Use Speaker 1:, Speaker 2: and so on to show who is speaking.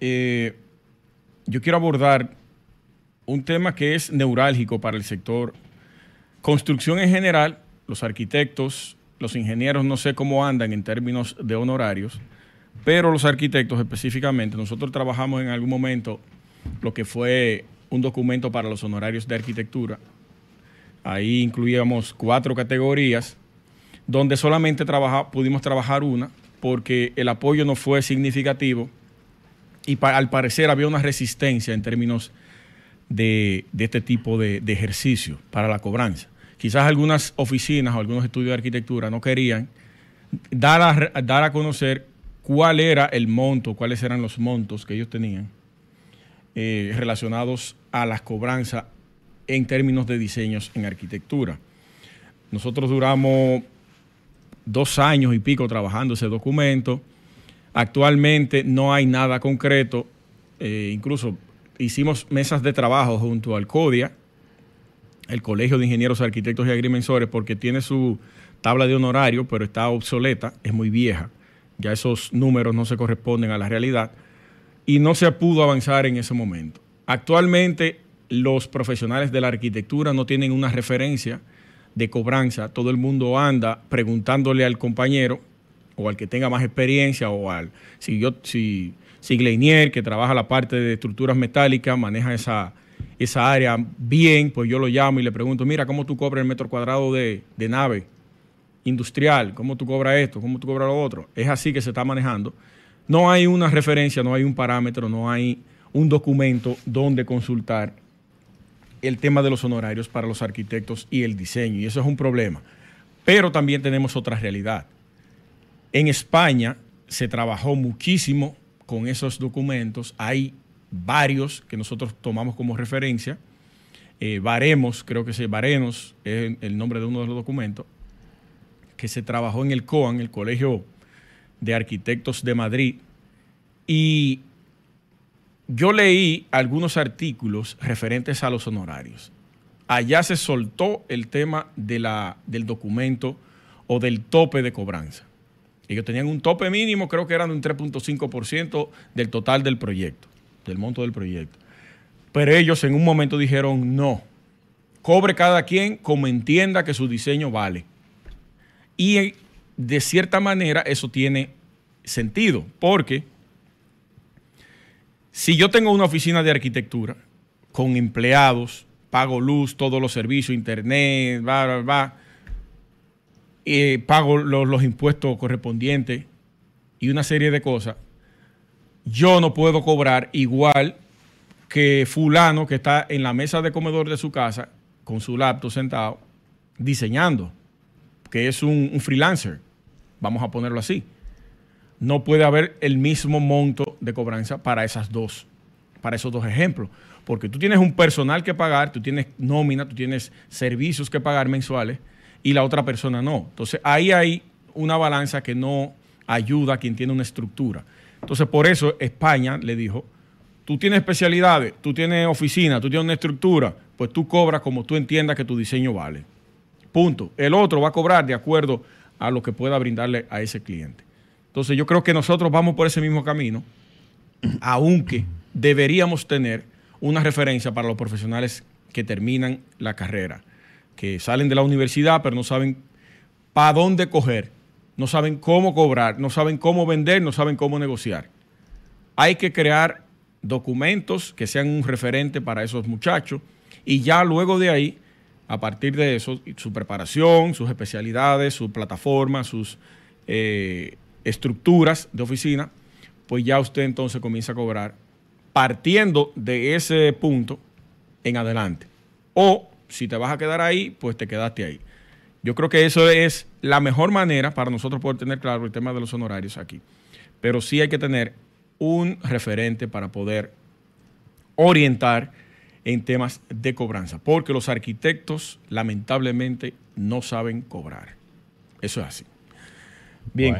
Speaker 1: Eh, yo quiero abordar un tema que es neurálgico para el sector construcción en general, los arquitectos, los ingenieros, no sé cómo andan en términos de honorarios, pero los arquitectos específicamente, nosotros trabajamos en algún momento lo que fue un documento para los honorarios de arquitectura. Ahí incluíamos cuatro categorías, donde solamente pudimos trabajar una, porque el apoyo no fue significativo y al parecer había una resistencia en términos de, este tipo de, ejercicio para la cobranza. Quizás algunas oficinas o algunos estudios de arquitectura no querían dar a, dar a conocer cuál era el monto, cuáles eran los montos que ellos tenían eh, relacionados a las cobranzas en términos de diseños en arquitectura. Nosotros duramos dos años y pico trabajando ese documento Actualmente no hay nada concreto, eh, incluso hicimos mesas de trabajo junto al CODIA, el Colegio de Ingenieros, Arquitectos y Agrimensores, porque tiene su tabla de honorario, pero está obsoleta, es muy vieja. Ya esos números no se corresponden a la realidad y no se pudo avanzar en ese momento. Actualmente los profesionales de la arquitectura no tienen una referencia de cobranza. Todo el mundo anda preguntándole al compañero o al que tenga más experiencia o al si yo si si Gleinier que trabaja la parte de estructuras metálicas maneja esa esa área bien, pues yo lo llamo y le pregunto, mira, ¿cómo tú cobras el metro cuadrado de, de nave industrial? ¿Cómo tú cobras esto? ¿Cómo tú cobras lo otro? Es así que se está manejando. No hay una referencia, no hay un parámetro, no hay un documento donde consultar el tema de los honorarios para los arquitectos y el diseño. Y eso es un problema. Pero también tenemos otra realidad. En España se trabajó muchísimo con esos documentos. Hay varios que nosotros tomamos como referencia. Eh, Baremos, creo que se Barenos es el nombre de uno de los documentos, que se trabajó en el COAN, el Colegio de Arquitectos de Madrid. Y yo leí algunos artículos referentes a los honorarios. Allá se soltó el tema del documento o del tope de cobranza. Ellos tenían un tope mínimo, creo que eran un 3.5% del total del proyecto, del monto del proyecto. Pero ellos en un momento dijeron, no, cobre cada quien como entienda que su diseño vale. Y eh, de cierta manera eso tiene sentido, porque si yo tengo una oficina de arquitectura con empleados, pago luz, todos los servicios, internet, bla, va, bla pago los, impuestos correspondientes y una serie de cosas, yo no puedo cobrar igual que fulano que está en la mesa de comedor de su casa con su laptop sentado diseñando, que es un, un, freelancer, vamos a ponerlo así. No puede haber el mismo monto de cobranza para esas dos, para esos dos ejemplos, porque tú tienes un personal que pagar, tú tienes nómina, tú tienes servicios que pagar mensuales y la otra persona no. Entonces ahí hay una balanza que no ayuda a quien tiene una estructura. Entonces por eso España le dijo, tú tienes especialidades, tú tienes oficina, tú tienes una estructura, pues tú cobras como tú entiendas que tu diseño vale. Punto. El otro va a cobrar de acuerdo a lo que pueda brindarle a ese cliente. Entonces yo creo que nosotros vamos por ese mismo camino, aunque deberíamos tener una referencia para los profesionales que terminan la carrera que salen de la universidad pero no saben para dónde coger, no saben cómo cobrar, no saben cómo vender, no saben cómo negociar. Hay que crear documentos que sean un referente para esos muchachos y ya luego de ahí, a partir de eso, su preparación, sus especialidades, sus plataformas eh, sus estructuras de oficina, pues ya usted entonces comienza a cobrar partiendo de ese punto en adelante. O si te vas a quedar ahí, pues te quedaste ahí. Yo creo que eso es la mejor manera para nosotros poder tener claro el tema de los honorarios aquí. Pero sí hay que tener un referente para poder orientar en temas de cobranza, porque los arquitectos lamentablemente no saben cobrar. Eso es así. Bien.